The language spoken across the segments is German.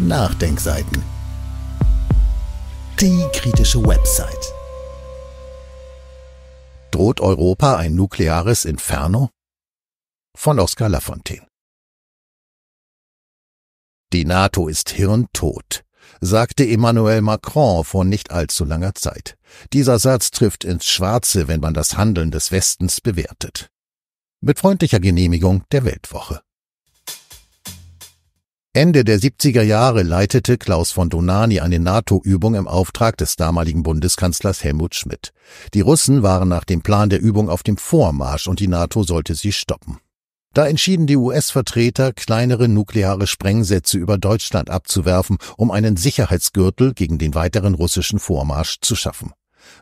Nachdenkseiten. Die kritische Website. Droht Europa ein nukleares Inferno? Von Oskar Lafontaine. Die NATO ist hirntot, sagte Emmanuel Macron vor nicht allzu langer Zeit. Dieser Satz trifft ins Schwarze, wenn man das Handeln des Westens bewertet. Mit freundlicher Genehmigung der Weltwoche. Ende der 70er Jahre leitete Klaus von Donani eine NATO-Übung im Auftrag des damaligen Bundeskanzlers Helmut Schmidt. Die Russen waren nach dem Plan der Übung auf dem Vormarsch und die NATO sollte sie stoppen. Da entschieden die US-Vertreter, kleinere nukleare Sprengsätze über Deutschland abzuwerfen, um einen Sicherheitsgürtel gegen den weiteren russischen Vormarsch zu schaffen.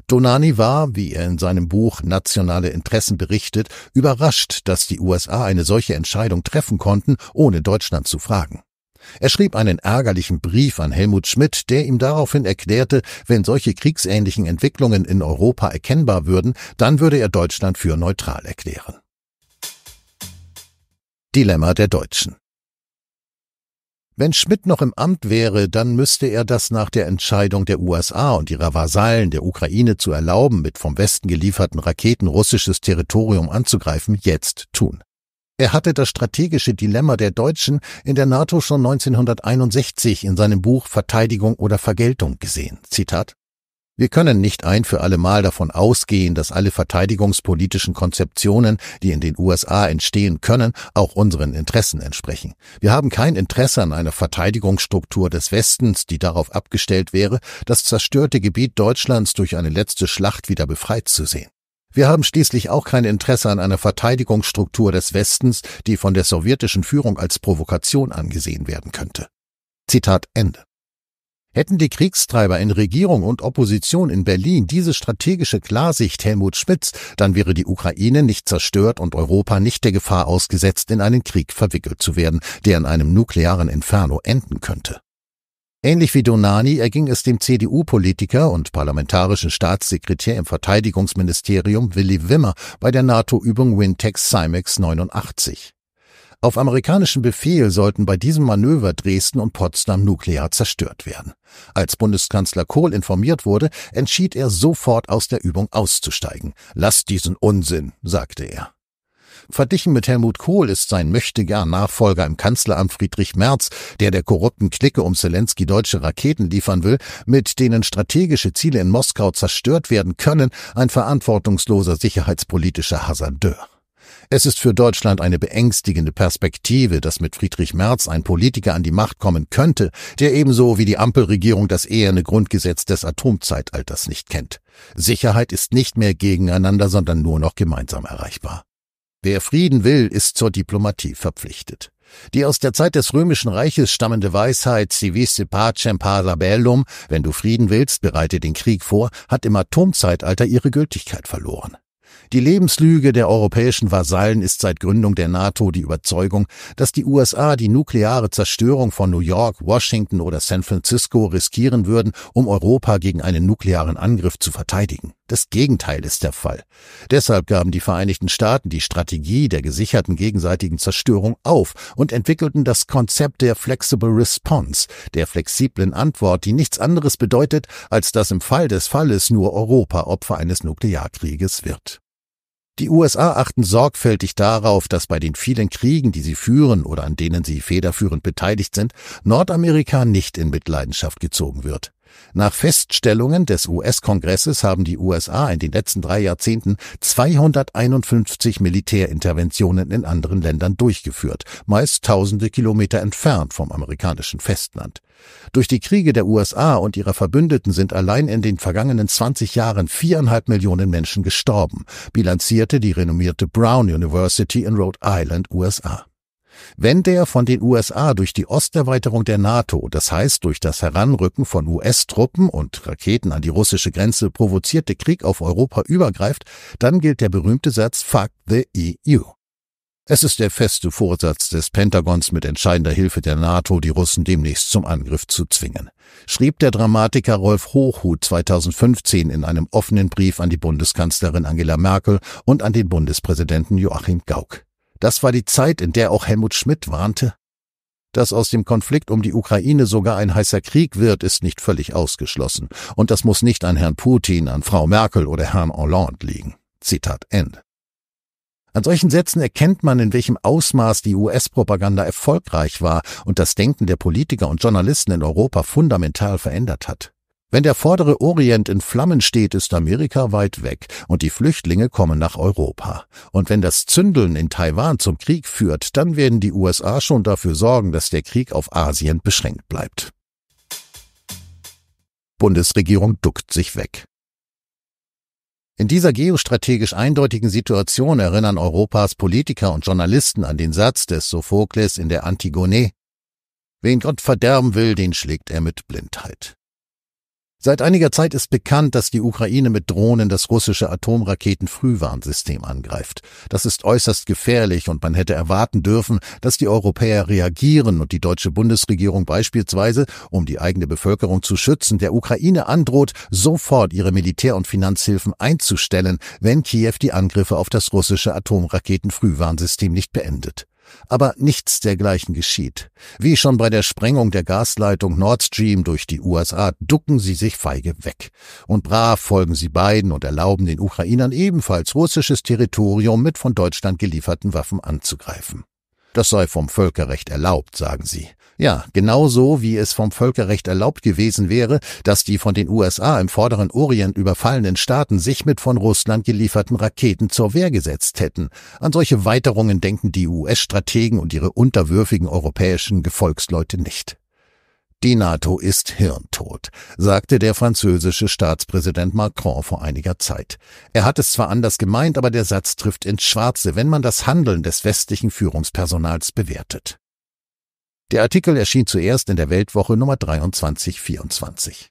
Donani war, wie er in seinem Buch Nationale Interessen berichtet, überrascht, dass die USA eine solche Entscheidung treffen konnten, ohne Deutschland zu fragen. Er schrieb einen ärgerlichen Brief an Helmut Schmidt, der ihm daraufhin erklärte, wenn solche kriegsähnlichen Entwicklungen in Europa erkennbar würden, dann würde er Deutschland für neutral erklären. Dilemma der Deutschen wenn Schmidt noch im Amt wäre, dann müsste er das nach der Entscheidung der USA und ihrer Vasallen der Ukraine zu erlauben, mit vom Westen gelieferten Raketen russisches Territorium anzugreifen, jetzt tun. Er hatte das strategische Dilemma der Deutschen in der NATO schon 1961 in seinem Buch Verteidigung oder Vergeltung gesehen. Zitat wir können nicht ein für alle Mal davon ausgehen, dass alle verteidigungspolitischen Konzeptionen, die in den USA entstehen können, auch unseren Interessen entsprechen. Wir haben kein Interesse an einer Verteidigungsstruktur des Westens, die darauf abgestellt wäre, das zerstörte Gebiet Deutschlands durch eine letzte Schlacht wieder befreit zu sehen. Wir haben schließlich auch kein Interesse an einer Verteidigungsstruktur des Westens, die von der sowjetischen Führung als Provokation angesehen werden könnte. Zitat Ende. Hätten die Kriegstreiber in Regierung und Opposition in Berlin diese strategische Klarsicht Helmut Schmidts, dann wäre die Ukraine nicht zerstört und Europa nicht der Gefahr ausgesetzt, in einen Krieg verwickelt zu werden, der in einem nuklearen Inferno enden könnte. Ähnlich wie Donani erging es dem CDU-Politiker und parlamentarischen Staatssekretär im Verteidigungsministerium Willi Wimmer bei der NATO-Übung Wintex Simex 89. Auf amerikanischen Befehl sollten bei diesem Manöver Dresden und Potsdam nuklear zerstört werden. Als Bundeskanzler Kohl informiert wurde, entschied er sofort aus der Übung auszusteigen. Lasst diesen Unsinn, sagte er. Verglichen mit Helmut Kohl ist sein möchtegern Nachfolger im Kanzleramt Friedrich Merz, der der korrupten Clique um Zelensky deutsche Raketen liefern will, mit denen strategische Ziele in Moskau zerstört werden können, ein verantwortungsloser sicherheitspolitischer Hasardeur. Es ist für Deutschland eine beängstigende Perspektive, dass mit Friedrich Merz ein Politiker an die Macht kommen könnte, der ebenso wie die Ampelregierung das eherne Grundgesetz des Atomzeitalters nicht kennt. Sicherheit ist nicht mehr gegeneinander, sondern nur noch gemeinsam erreichbar. Wer Frieden will, ist zur Diplomatie verpflichtet. Die aus der Zeit des Römischen Reiches stammende Weisheit si visse pacem parla bellum, wenn du Frieden willst, bereite den Krieg vor, hat im Atomzeitalter ihre Gültigkeit verloren. Die Lebenslüge der europäischen Vasallen ist seit Gründung der NATO die Überzeugung, dass die USA die nukleare Zerstörung von New York, Washington oder San Francisco riskieren würden, um Europa gegen einen nuklearen Angriff zu verteidigen. Das Gegenteil ist der Fall. Deshalb gaben die Vereinigten Staaten die Strategie der gesicherten gegenseitigen Zerstörung auf und entwickelten das Konzept der Flexible Response, der flexiblen Antwort, die nichts anderes bedeutet, als dass im Fall des Falles nur Europa Opfer eines Nuklearkrieges wird. Die USA achten sorgfältig darauf, dass bei den vielen Kriegen, die sie führen oder an denen sie federführend beteiligt sind, Nordamerika nicht in Mitleidenschaft gezogen wird. Nach Feststellungen des US-Kongresses haben die USA in den letzten drei Jahrzehnten 251 Militärinterventionen in anderen Ländern durchgeführt, meist tausende Kilometer entfernt vom amerikanischen Festland. Durch die Kriege der USA und ihrer Verbündeten sind allein in den vergangenen 20 Jahren viereinhalb Millionen Menschen gestorben, bilanzierte die renommierte Brown University in Rhode Island, USA. Wenn der von den USA durch die Osterweiterung der NATO, das heißt durch das Heranrücken von US-Truppen und Raketen an die russische Grenze provozierte Krieg auf Europa übergreift, dann gilt der berühmte Satz Fuck the EU. Es ist der feste Vorsatz des Pentagons, mit entscheidender Hilfe der NATO die Russen demnächst zum Angriff zu zwingen, schrieb der Dramatiker Rolf Hochhut 2015 in einem offenen Brief an die Bundeskanzlerin Angela Merkel und an den Bundespräsidenten Joachim Gauck. Das war die Zeit, in der auch Helmut Schmidt warnte, dass aus dem Konflikt um die Ukraine sogar ein heißer Krieg wird, ist nicht völlig ausgeschlossen. Und das muss nicht an Herrn Putin, an Frau Merkel oder Herrn Hollande liegen. Zitat Ende. An solchen Sätzen erkennt man, in welchem Ausmaß die US-Propaganda erfolgreich war und das Denken der Politiker und Journalisten in Europa fundamental verändert hat. Wenn der vordere Orient in Flammen steht, ist Amerika weit weg und die Flüchtlinge kommen nach Europa. Und wenn das Zündeln in Taiwan zum Krieg führt, dann werden die USA schon dafür sorgen, dass der Krieg auf Asien beschränkt bleibt. Bundesregierung duckt sich weg. In dieser geostrategisch eindeutigen Situation erinnern Europas Politiker und Journalisten an den Satz des Sophokles in der Antigone. Wen Gott verderben will, den schlägt er mit Blindheit. Seit einiger Zeit ist bekannt, dass die Ukraine mit Drohnen das russische Atomraketenfrühwarnsystem angreift. Das ist äußerst gefährlich und man hätte erwarten dürfen, dass die Europäer reagieren und die deutsche Bundesregierung beispielsweise, um die eigene Bevölkerung zu schützen, der Ukraine androht, sofort ihre Militär- und Finanzhilfen einzustellen, wenn Kiew die Angriffe auf das russische Atomraketenfrühwarnsystem nicht beendet. Aber nichts dergleichen geschieht. Wie schon bei der Sprengung der Gasleitung Nord Stream durch die USA ducken sie sich feige weg. Und brav folgen sie beiden und erlauben den Ukrainern ebenfalls russisches Territorium mit von Deutschland gelieferten Waffen anzugreifen. Das sei vom Völkerrecht erlaubt, sagen sie. Ja, genauso wie es vom Völkerrecht erlaubt gewesen wäre, dass die von den USA im vorderen Orient überfallenen Staaten sich mit von Russland gelieferten Raketen zur Wehr gesetzt hätten. An solche Weiterungen denken die US-Strategen und ihre unterwürfigen europäischen Gefolgsleute nicht. Die NATO ist hirntot, sagte der französische Staatspräsident Macron vor einiger Zeit. Er hat es zwar anders gemeint, aber der Satz trifft ins Schwarze, wenn man das Handeln des westlichen Führungspersonals bewertet. Der Artikel erschien zuerst in der Weltwoche Nummer 2324.